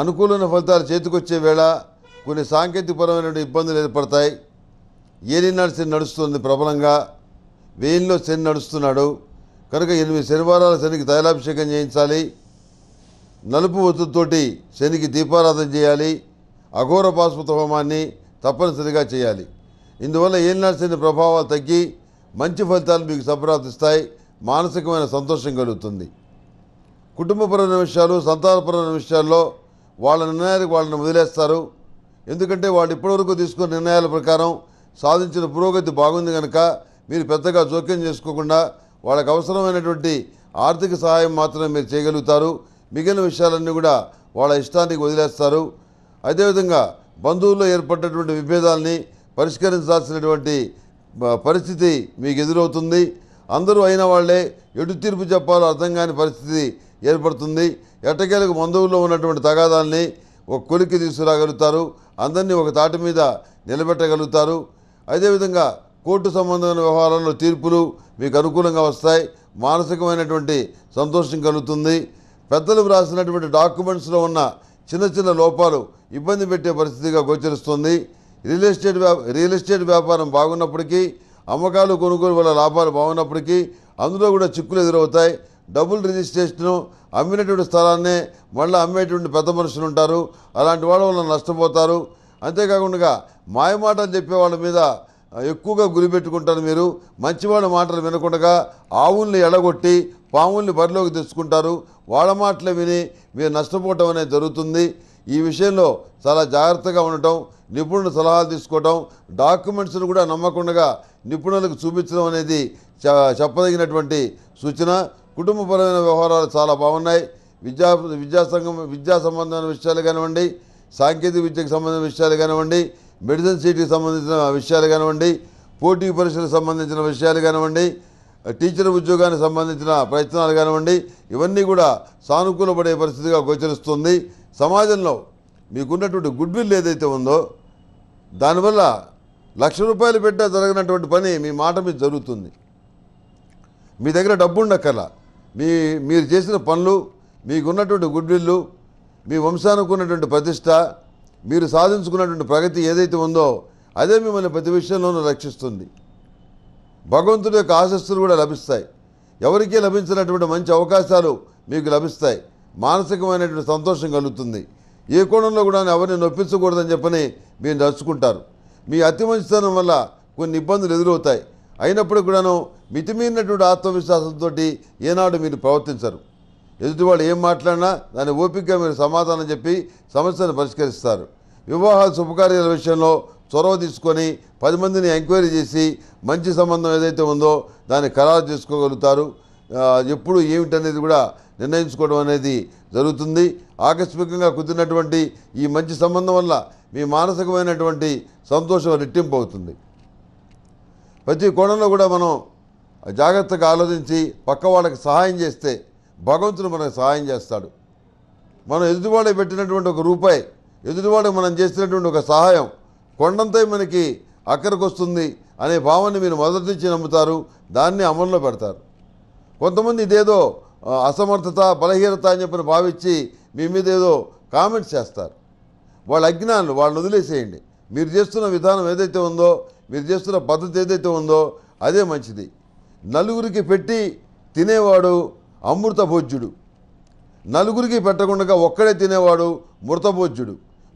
అనుకూలమైన ఫలితాలు చేతికొచ్చే వేళ కొన్ని సాంకేతికపరమైన ఇబ్బందులు ఏర్పడతాయి ఏలినాడు శని నడుస్తుంది ప్రబలంగా వెయిల్లో శని నడుస్తున్నాడు కనుక ఎనిమిది శనివారాల శనికి తైలాభిషేకం చేయించాలి నలుపు ఒత్తుతోటి శనికి దీపారాధన చేయాలి అఘోర పాశుపత హోమాన్ని తప్పనిసరిగా చేయాలి ఇందువల్ల ఏలినాడు శని ప్రభావాలు తగ్గి మంచి ఫలితాలు మీకు సంప్రాప్తిస్తాయి మానసికమైన సంతోషం కలుగుతుంది కుటుంబపరమైన విషయాలు సంతానపరమైన విషయాల్లో వాళ్ళ నిర్ణయానికి వాళ్ళని వదిలేస్తారు ఎందుకంటే వాళ్ళు ఇప్పటివరకు తీసుకున్న నిర్ణయాల ప్రకారం సాధించిన పురోగతి బాగుంది కనుక మీరు పెద్దగా జోక్యం చేసుకోకుండా వాళ్ళకు అవసరమైనటువంటి ఆర్థిక సహాయం మాత్రమే మీరు చేయగలుగుతారు మిగిలిన విషయాలన్నీ కూడా వాళ్ళ ఇష్టానికి వదిలేస్తారు అదేవిధంగా బంధువుల్లో ఏర్పడినటువంటి విభేదాలని పరిష్కరించాల్సినటువంటి పరిస్థితి మీకు ఎదురవుతుంది అందరూ అయిన వాళ్లే ఎటు తీర్పు చెప్పాలో అర్థం కాని పరిస్థితి ఏర్పడుతుంది ఎట్టకేలకు మందువుల్లో ఉన్నటువంటి తగాదాల్ని ఒక కొలికి తీసుకురాగలుగుతారు అందరినీ ఒక తాటి మీద నిలబెట్టగలుగుతారు అదేవిధంగా కోర్టు సంబంధమైన వ్యవహారాల్లో తీర్పులు మీకు అనుకూలంగా వస్తాయి మానసికమైనటువంటి సంతోషం కలుగుతుంది పెద్దలు వ్రాసినటువంటి డాక్యుమెంట్స్లో ఉన్న చిన్న చిన్న లోపాలు ఇబ్బంది పెట్టే పరిస్థితిగా గోచరిస్తుంది రియల్ ఎస్టేట్ రియల్ ఎస్టేట్ వ్యాపారం బాగున్నప్పటికీ అమ్మకాలు కొనుగోలు వల్ల లాభాలు బాగున్నప్పటికీ అందులో కూడా చిక్కులు ఎదురవుతాయి డబుల్ రిజిస్ట్రేషను అమ్మినటువంటి స్థలాన్నే మళ్ళీ అమ్మేటువంటి పెద్ద మనుషులు ఉంటారు అలాంటి వాళ్ళ వల్ల నష్టపోతారు అంతేకాకుండా మాయమాటలు చెప్పే వాళ్ళ మీద ఎక్కువగా గురి పెట్టుకుంటారు మీరు మంచివాళ్ళ మాటలు వినకుండా ఆవుల్ని ఎడగొట్టి పాముల్ని బరిలోకి తెచ్చుకుంటారు వాళ్ళ మాటలు విని మీరు నష్టపోవటం అనేది జరుగుతుంది ఈ విషయంలో చాలా జాగ్రత్తగా ఉండటం నిపుణుల సలహాలు తీసుకోవటం డాక్యుమెంట్స్ను కూడా నమ్మకుండా నిపుణులకు చూపించడం అనేది చెప్పదగినటువంటి సూచన కుటుంబపరమైన వ్యవహారాలు చాలా బాగున్నాయి విద్యా విద్యా సంఘం విద్యా సంబంధమైన విషయాలు కానివ్వండి సాంకేతిక విద్యకు సంబంధించిన విషయాలు కానివ్వండి మెడిసిన్ సీట్కి సంబంధించిన విషయాలు కానివ్వండి పోటీ పరీక్షలకు సంబంధించిన విషయాలు కానివ్వండి టీచర్ ఉద్యోగానికి సంబంధించిన ప్రయత్నాలు కానివ్వండి ఇవన్నీ కూడా సానుకూలపడే పరిస్థితిగా గోచరిస్తుంది సమాజంలో మీకున్నటువంటి గుడ్ విల్ ఏదైతే ఉందో దానివల్ల లక్ష రూపాయలు పెట్టా జరిగినటువంటి పని మీ మాట మీద జరుగుతుంది మీ దగ్గర ఉండక్కర్లా మీ మీరు చేసిన పనులు మీకున్నటువంటి గుడ్విల్లు మీ వంశానికి ఉన్నటువంటి ప్రతిష్ట మీరు సాధించుకున్నటువంటి ప్రగతి ఏదైతే ఉందో అదే మిమ్మల్ని ప్రతి విషయంలోనూ రక్షిస్తుంది భగవంతుడి యొక్క ఆశస్సులు కూడా లభిస్తాయి ఎవరికీ లభించినటువంటి మంచి అవకాశాలు మీకు లభిస్తాయి మానసికమైనటువంటి సంతోషం కలుగుతుంది ఏ కోణంలో కూడా ఎవరిని నొప్పించకూడదని చెప్పని మీరు నడుచుకుంటారు మీ అతి మంచితనం వల్ల కొన్ని ఇబ్బందులు ఎదురవుతాయి అయినప్పుడు కూడాను మితిమీరినటువంటి ఆత్మవిశ్వాసంతో ఏనాడు మీరు ప్రవర్తించరు ఎదుటివాడు ఏం మాట్లాడినా దాని ఓపికగా మీరు సమాధానం చెప్పి సమస్యను పరిష్కరిస్తారు వివాహ శుభకార్యాల విషయంలో చొరవ తీసుకొని పది మందిని ఎంక్వైరీ చేసి మంచి సంబంధం ఏదైతే ఉందో దాన్ని ఖరారు చేసుకోగలుగుతారు ఎప్పుడు ఏమిటనేది కూడా నిర్ణయించుకోవడం అనేది జరుగుతుంది ఆకస్మికంగా కుదిరినటువంటి ఈ మంచి సంబంధం వల్ల మీ మానసికమైనటువంటి సంతోషం రెట్టింపు అవుతుంది ప్రతి కోణంలో కూడా మనం జాగ్రత్తగా ఆలోచించి పక్క వాళ్ళకి సహాయం చేస్తే భగవంతుడు మనకు సహాయం చేస్తాడు మనం ఎదుటివాడే పెట్టినటువంటి ఒక రూపాయి ఎదుటివాడు మనం చేసినటువంటి ఒక సహాయం కొండంతో మనకి అక్కడికి వస్తుంది అనే భావాన్ని మీరు మొదటి నుంచి నమ్ముతారు దాన్ని అమల్లో పెడతారు కొంతమంది ఇదేదో అసమర్థత బలహీనత అని చెప్పని భావించి మీ మీద ఏదో కామెంట్స్ చేస్తారు వాళ్ళ అజ్ఞానులు వాళ్ళని వదిలేసేయండి మీరు చేస్తున్న విధానం ఏదైతే ఉందో మీరు చేస్తున్న పద్ధతి ఏదైతే ఉందో అదే మంచిది నలుగురికి పెట్టి తినేవాడు అమృత భోజ్యుడు నలుగురికి పెట్టకుండా ఒక్కడే తినేవాడు మృతభోజ్యుడు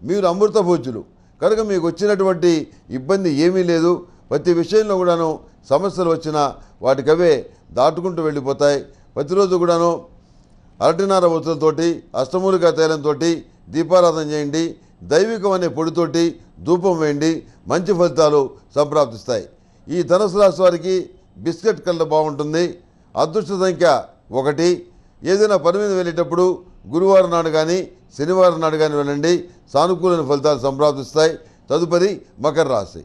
మీరు అమృత భోజ్యులు కనుక మీకు వచ్చినటువంటి ఇబ్బంది ఏమీ లేదు ప్రతి విషయంలో కూడాను సమస్యలు వచ్చినా వాటికవే దాటుకుంటూ వెళ్ళిపోతాయి ప్రతిరోజు కూడాను అరటినార ఒత్తులతోటి అష్టమూలికా తైలంతో దీపారాధన చేయండి దైవికం అనే పొడితోటి ధూపం వేయండి మంచి ఫలితాలు సంప్రాప్తిస్తాయి ఈ ధనుసు రాశి వారికి బిస్కెట్ కళ్ళ బాగుంటుంది అదృష్ట సంఖ్య ఒకటి ఏదైనా పని మీద వెళ్ళేటప్పుడు గురువారం నాడు కానీ శనివారం నాడు కానీ వెళ్ళండి సానుకూలమైన ఫలితాలు సంప్రాప్తిస్తాయి తదుపరి మకర రాశి